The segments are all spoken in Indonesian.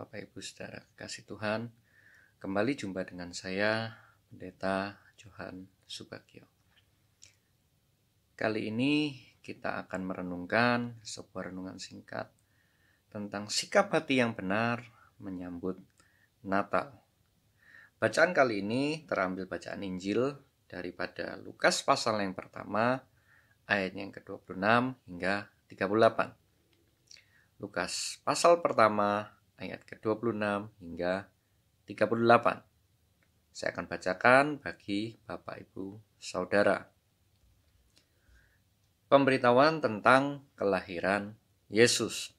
Bapak Ibu Saudara kasih Tuhan, kembali jumpa dengan saya Pendeta Johan Subagio. Kali ini kita akan merenungkan sebuah renungan singkat tentang sikap hati yang benar menyambut Natal. Bacaan kali ini terambil bacaan Injil daripada Lukas pasal yang pertama ayat yang ke-26 hingga 38. Lukas pasal pertama ayat ke-26 hingga 38. Saya akan bacakan bagi Bapak Ibu Saudara. Pemberitahuan tentang kelahiran Yesus.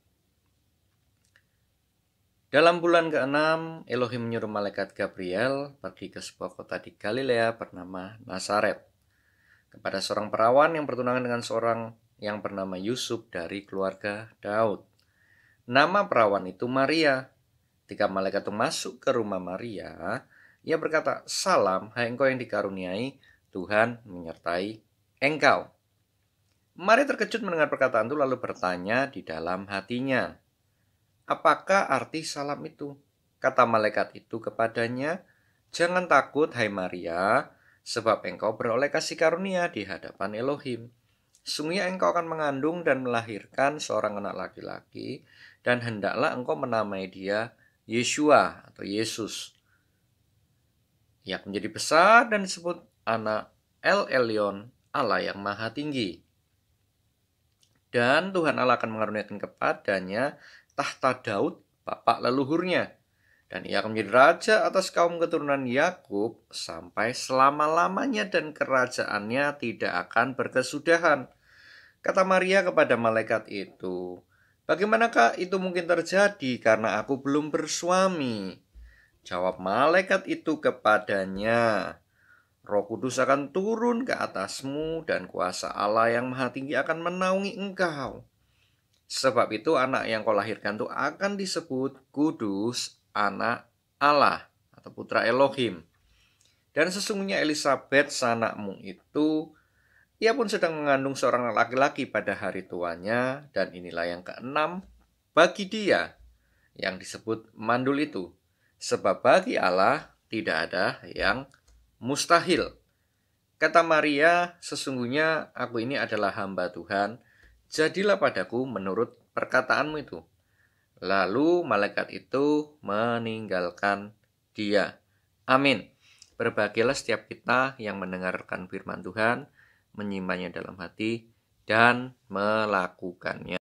Dalam bulan ke-6, Elohim menyuruh malaikat Gabriel pergi ke sebuah kota di Galilea bernama Nazaret kepada seorang perawan yang bertunangan dengan seorang yang bernama Yusuf dari keluarga Daud. Nama perawan itu Maria. Ketika malaikat itu masuk ke rumah Maria, ia berkata, Salam, hai engkau yang dikaruniai, Tuhan menyertai engkau. Maria terkejut mendengar perkataan itu lalu bertanya di dalam hatinya, Apakah arti salam itu? Kata malaikat itu kepadanya, Jangan takut, hai Maria, sebab engkau beroleh kasih karunia di hadapan Elohim. Sungguh engkau akan mengandung dan melahirkan seorang anak laki-laki dan hendaklah engkau menamai dia Yeshua atau Yesus. Ia menjadi besar dan disebut anak El Elyon, Allah yang maha tinggi. Dan Tuhan Allah akan mengaruniakan kepadanya tahta Daud, bapak leluhurnya. Dan ia akan menjadi raja atas kaum keturunan Yakub sampai selama-lamanya dan kerajaannya tidak akan berkesudahan. Kata Maria kepada malaikat itu, Bagaimanakah itu mungkin terjadi karena aku belum bersuami? Jawab malaikat itu kepadanya, Roh Kudus akan turun ke atasmu dan kuasa Allah yang Maha Tinggi akan menaungi engkau. Sebab itu anak yang kau lahirkan itu akan disebut kudus anak Allah atau putra Elohim. Dan sesungguhnya Elisabeth sanakmu itu ia pun sedang mengandung seorang laki-laki pada hari tuanya dan inilah yang keenam bagi dia yang disebut mandul itu. Sebab bagi Allah tidak ada yang mustahil. Kata Maria, sesungguhnya aku ini adalah hamba Tuhan, jadilah padaku menurut perkataanmu itu. Lalu malaikat itu meninggalkan dia. Amin. Berbahagialah setiap kita yang mendengarkan firman Tuhan, menyimpannya dalam hati, dan melakukannya.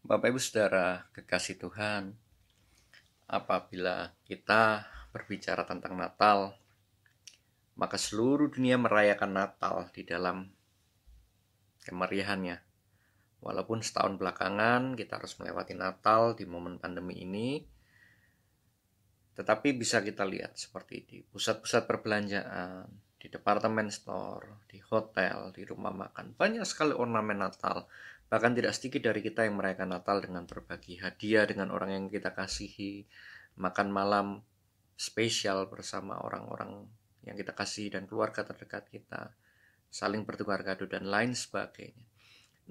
Bapak Ibu Saudara kekasih Tuhan, apabila kita berbicara tentang Natal, maka seluruh dunia merayakan Natal di dalam kemeriahannya. Walaupun setahun belakangan kita harus melewati Natal di momen pandemi ini, tetapi bisa kita lihat seperti di pusat-pusat perbelanjaan, di departemen store, di hotel, di rumah makan. Banyak sekali ornamen Natal. Bahkan tidak sedikit dari kita yang merayakan Natal dengan berbagi hadiah dengan orang yang kita kasihi, makan malam spesial bersama orang-orang yang kita kasihi dan keluarga terdekat kita, saling bertukar kado dan lain sebagainya.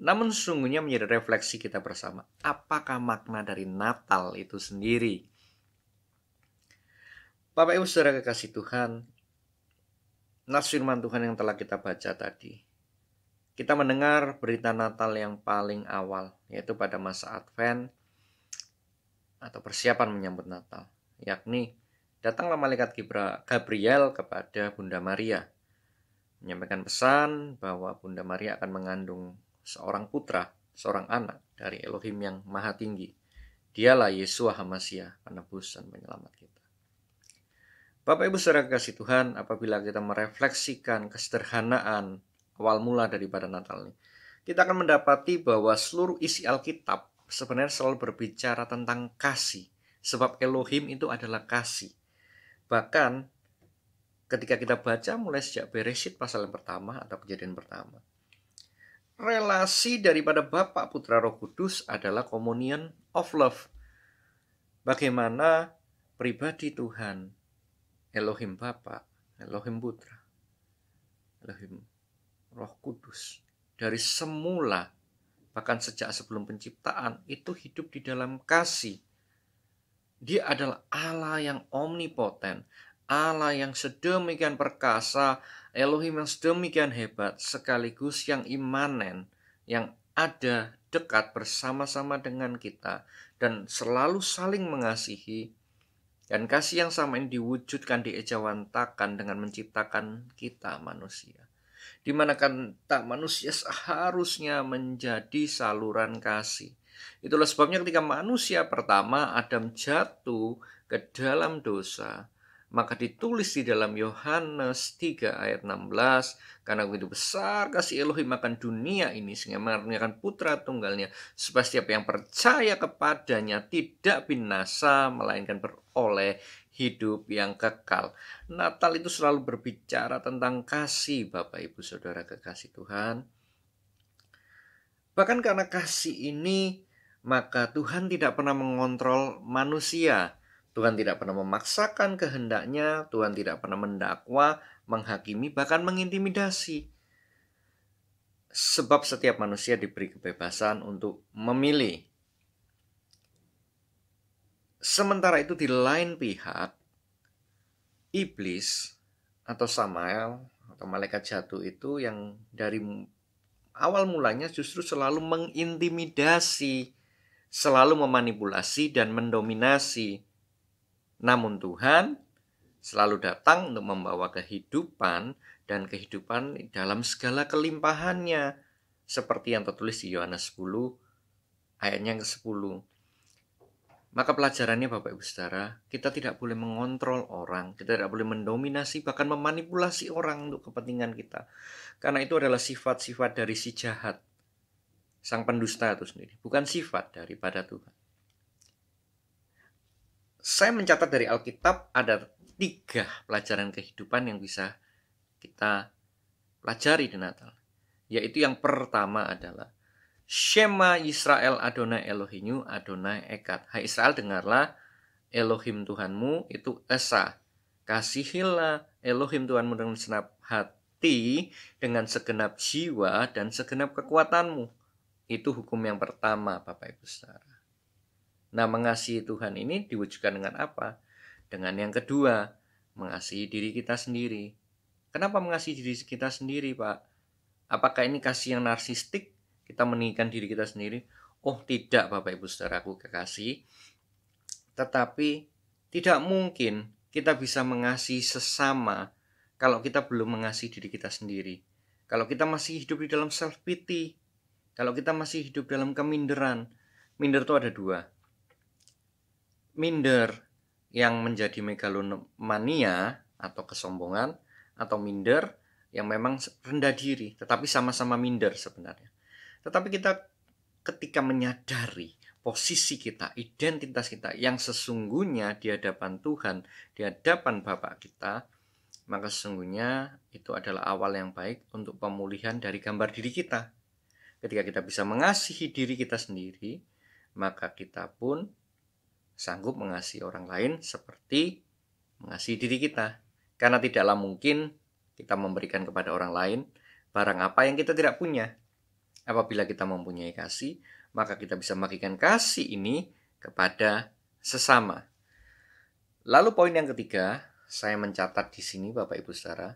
Namun sungguhnya menjadi refleksi kita bersama. Apakah makna dari Natal itu sendiri? Bapak Ibu Saudara kekasih Tuhan, nas firman Tuhan yang telah kita baca tadi. Kita mendengar berita Natal yang paling awal, yaitu pada masa Advent atau persiapan menyambut Natal, yakni datanglah malaikat Gabriel kepada Bunda Maria menyampaikan pesan bahwa Bunda Maria akan mengandung seorang putra, seorang anak dari Elohim yang maha tinggi. Dialah Yesus Hamasiah, penebus dan penyelamat kita. Bapak Ibu saudara kasih Tuhan, apabila kita merefleksikan kesederhanaan awal mula daripada Natal ini, kita akan mendapati bahwa seluruh isi Alkitab sebenarnya selalu berbicara tentang kasih. Sebab Elohim itu adalah kasih. Bahkan ketika kita baca mulai sejak Bereshit pasal yang pertama atau kejadian pertama, relasi daripada Bapa Putra Roh Kudus adalah communion of love. Bagaimana pribadi Tuhan Elohim Bapa, Elohim Putra, Elohim Roh Kudus dari semula bahkan sejak sebelum penciptaan itu hidup di dalam kasih. Dia adalah Allah yang omnipotent, Allah yang sedemikian perkasa, Elohim yang sedemikian hebat sekaligus yang imanen, yang ada dekat bersama-sama dengan kita dan selalu saling mengasihi dan kasih yang sama ini diwujudkan di ejawantakan dengan menciptakan kita manusia. dimanakan tak manusia seharusnya menjadi saluran kasih. Itulah sebabnya ketika manusia pertama Adam jatuh ke dalam dosa, maka ditulis di dalam Yohanes 3 ayat 16 karena begitu besar kasih Elohim akan dunia ini sehingga mengaruniakan putra tunggalnya supaya setiap yang percaya kepadanya tidak binasa melainkan beroleh hidup yang kekal. Natal itu selalu berbicara tentang kasih Bapak Ibu Saudara kekasih Tuhan. Bahkan karena kasih ini maka Tuhan tidak pernah mengontrol manusia Tuhan tidak pernah memaksakan kehendaknya, Tuhan tidak pernah mendakwa, menghakimi, bahkan mengintimidasi. Sebab setiap manusia diberi kebebasan untuk memilih. Sementara itu di lain pihak, iblis atau Samael atau malaikat jatuh itu yang dari awal mulanya justru selalu mengintimidasi, selalu memanipulasi dan mendominasi namun Tuhan selalu datang untuk membawa kehidupan dan kehidupan dalam segala kelimpahannya seperti yang tertulis di Yohanes 10 ayatnya yang ke-10. Maka pelajarannya Bapak Ibu Saudara, kita tidak boleh mengontrol orang, kita tidak boleh mendominasi bahkan memanipulasi orang untuk kepentingan kita. Karena itu adalah sifat-sifat dari si jahat, sang pendusta itu sendiri, bukan sifat daripada Tuhan saya mencatat dari Alkitab ada tiga pelajaran kehidupan yang bisa kita pelajari di Natal. Yaitu yang pertama adalah Shema Israel Adonai Elohimu Adonai Ekat. Hai Israel dengarlah Elohim Tuhanmu itu Esa. Kasihilah Elohim Tuhanmu dengan senap hati, dengan segenap jiwa dan segenap kekuatanmu. Itu hukum yang pertama Bapak Ibu Saudara. Nah, mengasihi Tuhan ini diwujudkan dengan apa? Dengan yang kedua, mengasihi diri kita sendiri. Kenapa mengasihi diri kita sendiri, Pak? Apakah ini kasih yang narsistik? Kita meninggikan diri kita sendiri? Oh, tidak, Bapak Ibu Saudaraku kekasih. Tetapi tidak mungkin kita bisa mengasihi sesama kalau kita belum mengasihi diri kita sendiri. Kalau kita masih hidup di dalam self pity, kalau kita masih hidup dalam keminderan, minder itu ada dua, minder yang menjadi megalomania atau kesombongan atau minder yang memang rendah diri tetapi sama-sama minder sebenarnya. Tetapi kita ketika menyadari posisi kita, identitas kita yang sesungguhnya di hadapan Tuhan, di hadapan Bapa kita, maka sesungguhnya itu adalah awal yang baik untuk pemulihan dari gambar diri kita. Ketika kita bisa mengasihi diri kita sendiri, maka kita pun sanggup mengasihi orang lain seperti mengasihi diri kita. Karena tidaklah mungkin kita memberikan kepada orang lain barang apa yang kita tidak punya. Apabila kita mempunyai kasih, maka kita bisa memberikan kasih ini kepada sesama. Lalu poin yang ketiga, saya mencatat di sini Bapak Ibu Saudara,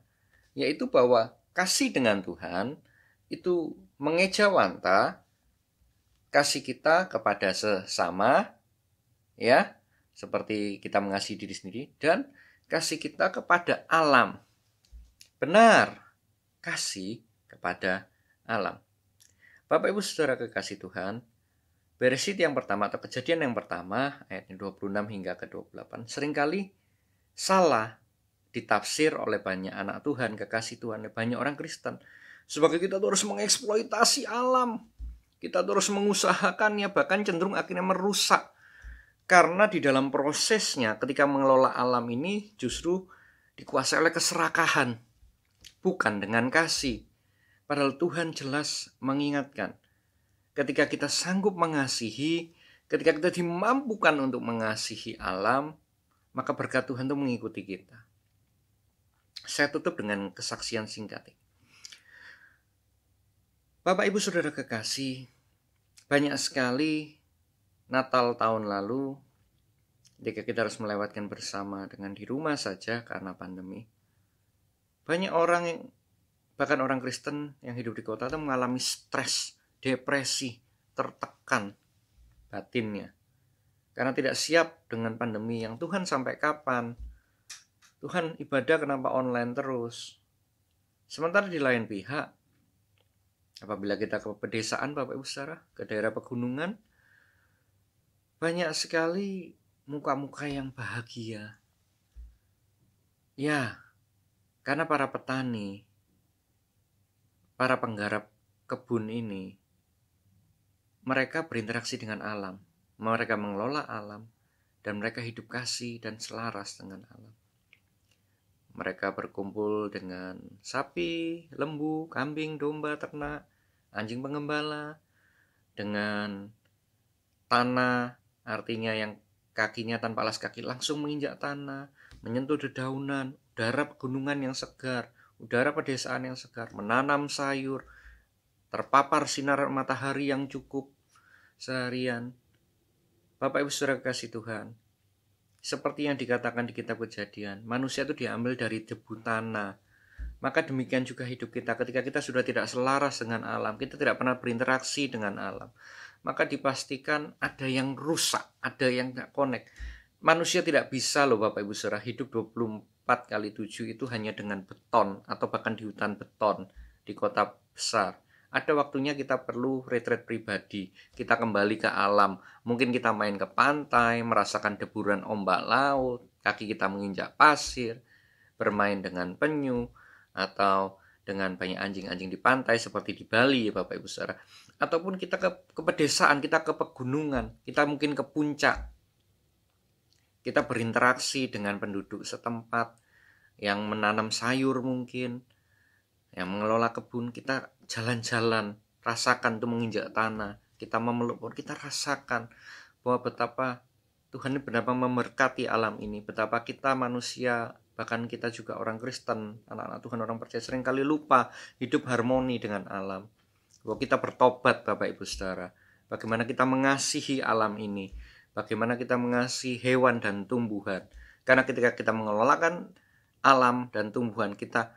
yaitu bahwa kasih dengan Tuhan itu mengejawanta kasih kita kepada sesama ya seperti kita mengasihi diri sendiri dan kasih kita kepada alam benar kasih kepada alam Bapak Ibu Saudara kekasih Tuhan Beresit yang pertama atau kejadian yang pertama ayat 26 hingga ke 28 seringkali salah ditafsir oleh banyak anak Tuhan, kekasih Tuhan, oleh banyak orang Kristen. Sebagai kita terus mengeksploitasi alam, kita terus mengusahakannya bahkan cenderung akhirnya merusak karena di dalam prosesnya ketika mengelola alam ini justru dikuasai oleh keserakahan, bukan dengan kasih. Padahal Tuhan jelas mengingatkan, ketika kita sanggup mengasihi, ketika kita dimampukan untuk mengasihi alam, maka berkat Tuhan itu mengikuti kita. Saya tutup dengan kesaksian singkat. Bapak, Ibu, Saudara kekasih, banyak sekali Natal tahun lalu jika kita harus melewatkan bersama dengan di rumah saja karena pandemi banyak orang yang bahkan orang Kristen yang hidup di kota itu mengalami stres, depresi, tertekan batinnya karena tidak siap dengan pandemi yang Tuhan sampai kapan Tuhan ibadah kenapa online terus sementara di lain pihak apabila kita ke pedesaan Bapak Ibu Saudara ke daerah pegunungan banyak sekali muka-muka yang bahagia. Ya, karena para petani, para penggarap kebun ini, mereka berinteraksi dengan alam, mereka mengelola alam, dan mereka hidup kasih dan selaras dengan alam. Mereka berkumpul dengan sapi, lembu, kambing, domba, ternak, anjing pengembala, dengan tanah, Artinya yang kakinya tanpa alas kaki langsung menginjak tanah, menyentuh dedaunan, udara pegunungan yang segar, udara pedesaan yang segar, menanam sayur, terpapar sinar matahari yang cukup seharian. Bapak Ibu Saudara kasih Tuhan, seperti yang dikatakan di kitab kejadian, manusia itu diambil dari debu tanah. Maka demikian juga hidup kita ketika kita sudah tidak selaras dengan alam, kita tidak pernah berinteraksi dengan alam maka dipastikan ada yang rusak, ada yang tidak connect. Manusia tidak bisa loh Bapak Ibu Saudara hidup 24 kali 7 itu hanya dengan beton atau bahkan di hutan beton di kota besar. Ada waktunya kita perlu retret pribadi, kita kembali ke alam. Mungkin kita main ke pantai, merasakan deburan ombak laut, kaki kita menginjak pasir, bermain dengan penyu, atau dengan banyak anjing-anjing di pantai seperti di Bali ya Bapak Ibu Saudara ataupun kita ke, ke pedesaan, kita ke pegunungan, kita mungkin ke puncak. Kita berinteraksi dengan penduduk setempat yang menanam sayur mungkin, yang mengelola kebun, kita jalan-jalan, rasakan tuh menginjak tanah, kita memeluk pohon, kita rasakan bahwa betapa Tuhan ini benar-benar memberkati alam ini, betapa kita manusia Bahkan kita juga orang Kristen, anak-anak Tuhan orang percaya sering kali lupa hidup harmoni dengan alam. Bahwa kita bertobat Bapak Ibu Saudara. Bagaimana kita mengasihi alam ini. Bagaimana kita mengasihi hewan dan tumbuhan. Karena ketika kita mengelolakan alam dan tumbuhan kita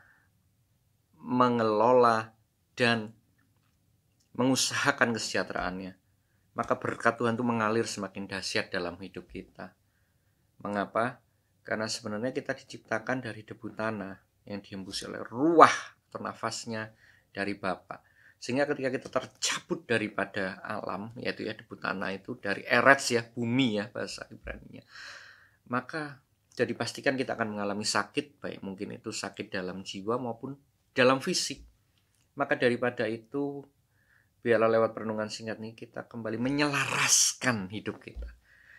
mengelola dan mengusahakan kesejahteraannya. Maka berkat Tuhan itu mengalir semakin dahsyat dalam hidup kita. Mengapa? Karena sebenarnya kita diciptakan dari debu tanah yang dihembus oleh ruah ternafasnya dari Bapak. Sehingga ketika kita tercabut daripada alam, yaitu ya debu tanah itu dari erets ya, bumi ya bahasa Ibrani-nya. Maka jadi pastikan kita akan mengalami sakit, baik mungkin itu sakit dalam jiwa maupun dalam fisik. Maka daripada itu biarlah lewat perenungan singkat ini kita kembali menyelaraskan hidup kita.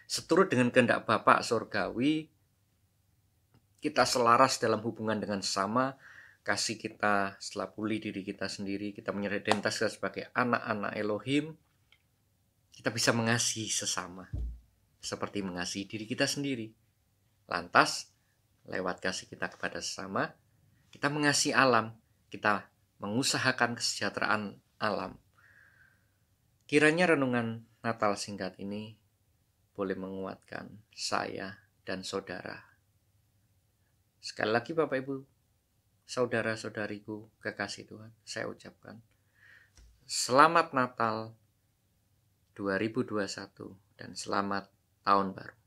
Seturut dengan kehendak Bapak Sorgawi, kita selaras dalam hubungan dengan sama kasih kita setelah pulih diri kita sendiri kita menyerah identitas kita sebagai anak-anak Elohim kita bisa mengasihi sesama seperti mengasihi diri kita sendiri lantas lewat kasih kita kepada sesama kita mengasihi alam kita mengusahakan kesejahteraan alam kiranya renungan Natal singkat ini boleh menguatkan saya dan saudara Sekali lagi Bapak Ibu, saudara-saudariku kekasih Tuhan, saya ucapkan selamat Natal 2021 dan selamat tahun baru.